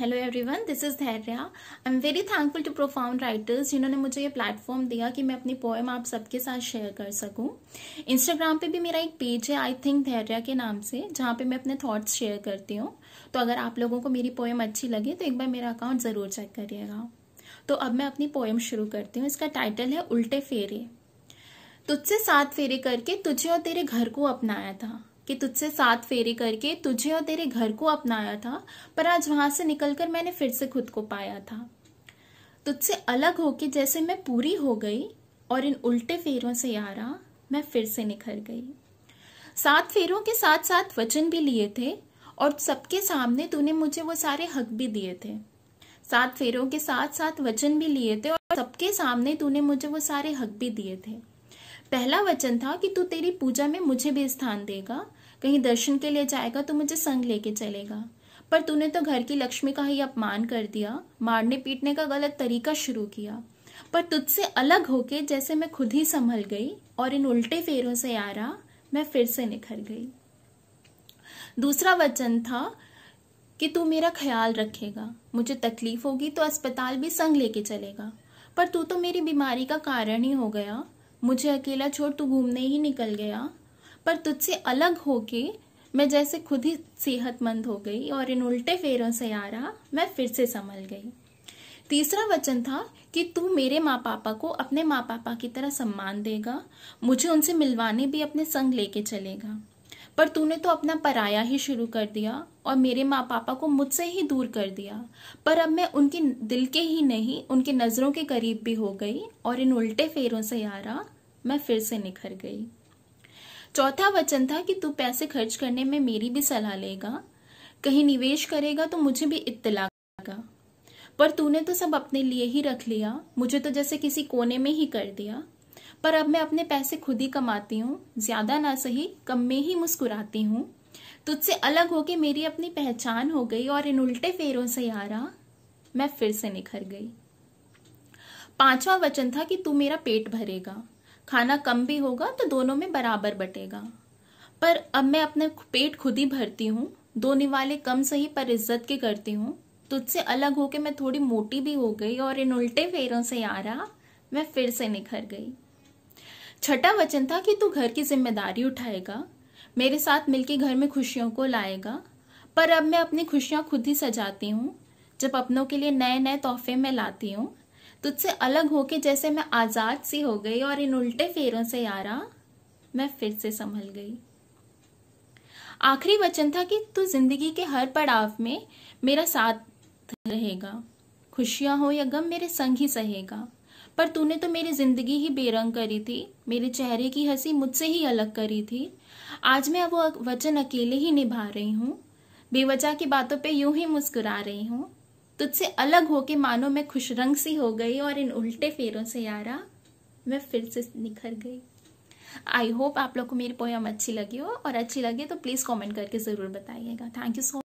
hello everyone this is Dhairya I am very thankful to profound writers जिन्होंने मुझे ये platform दिया कि मैं अपनी पोएम आप सबके साथ शेयर कर सकूं इंस्टाग्राम पे भी मेरा एक पेज है आई थिंक धैर्या के नाम से जहाँ पे मैं अपने थॉट्स शेयर करती हूँ तो अगर आप लोगों को मेरी पोएम अच्छी लगे तो एक बार मेरा अकाउंट ज़रूर चेक करिएगा तो अब मैं अपनी पोएम शुरू करती हूँ इसका टाइटल है उल्टे फेरे तुझसे सात फेरे करके तुझे और तेरे घर को अपनाया था कि तुझसे सात फेरे करके तुझे और तेरे घर को अपनाया था पर आज वहां से निकलकर मैंने फिर से खुद को पाया था तुझसे अलग होके जैसे मैं पूरी हो गई और इन उल्टे फेरों से यारा मैं फिर से निखर गई सात फेरों के साथ साथ वचन भी लिए थे और सबके सामने तूने मुझे वो सारे हक भी दिए थे सात फेरों के साथ साथ वचन भी लिए थे और सबके सामने तूने मुझे वो सारे हक भी दिए थे पहला वचन था कि तू तेरी पूजा में मुझे भी स्थान देगा कहीं दर्शन के लिए जाएगा तो मुझे संग लेके चलेगा पर तूने तो घर की लक्ष्मी का ही अपमान कर दिया मारने पीटने का गलत तरीका शुरू किया पर तुझसे अलग होके जैसे मैं खुद ही संभल गई और इन उल्टे फेरों से आ रहा मैं फिर से निखर गई दूसरा वचन था कि तू मेरा ख्याल रखेगा मुझे तकलीफ होगी तो अस्पताल भी संग लेके चलेगा पर तू तो मेरी बीमारी का कारण ही हो गया मुझे अकेला छोड़ तू घूमने ही निकल गया पर तुझसे अलग होके मैं जैसे खुद ही सेहतमंद हो गई और इन उल्टे फेरों से आ रहा मैं फिर से संभल गई तीसरा वचन था कि तू मेरे माँ पापा को अपने माँ पापा की तरह सम्मान देगा मुझे उनसे मिलवाने भी अपने संग लेके चलेगा पर तूने तो अपना पराया ही शुरू कर दिया और मेरे माँ पापा को मुझसे ही दूर कर दिया पर अब मैं उनके दिल के ही नहीं उनके नज़रों के करीब भी हो गई और इन उल्टे फेरों से आ रहा मैं फिर से निखर गई चौथा वचन था कि तू पैसे खर्च करने में मेरी भी सलाह लेगा कहीं निवेश करेगा तो मुझे भी इत्तला करेगा पर तूने तो सब अपने लिए ही रख लिया मुझे तो जैसे किसी कोने में ही कर दिया पर अब मैं अपने पैसे खुद ही कमाती हूँ ज्यादा ना सही कम में ही मुस्कुराती हूँ तुझसे अलग होके मेरी अपनी पहचान हो गई और इन उल्टे फेरों से यारा मैं फिर से निखर गई पांचवा वचन था कि तू मेरा पेट भरेगा खाना कम भी होगा तो दोनों में बराबर बटेगा पर अब मैं अपने पेट खुद ही भरती हूँ दोने वाले कम सही पर इज्जत के करती हूँ तुझसे अलग होके मैं थोड़ी मोटी भी हो गई और इन उल्टे फेरों से आ रहा मैं फिर से निखर गई छठा वचन था कि तू घर की जिम्मेदारी उठाएगा मेरे साथ मिलके घर में खुशियों को लाएगा पर अब मैं अपनी खुशियाँ खुद ही सजाती हूँ जब अपनों के लिए नए नए तोहफे में लाती हूँ तुझसे अलग होके जैसे मैं आज़ाद सी हो गई और इन उल्टे फेरों से यारा मैं फिर से संभल गई आखिरी वचन था कि तू जिंदगी के हर पड़ाव में मेरा साथ रहेगा खुशियां हो या गम मेरे संग ही सहेगा पर तूने तो मेरी जिंदगी ही बेरंग करी थी मेरे चेहरे की हंसी मुझसे ही अलग करी थी आज मैं वो वचन अकेले ही निभा रही हूँ बेवजह की बातों पे यूं ही मुस्कुरा रही हूँ तुझसे अलग होके मानो मैं खुश रंग सी हो गई और इन उल्टे फेरों से यारा मैं फिर से निखर गई आई होप आप लोग को मेरी पोयम अच्छी लगी हो और अच्छी लगे तो प्लीज़ कमेंट करके ज़रूर बताइएगा थैंक यू सो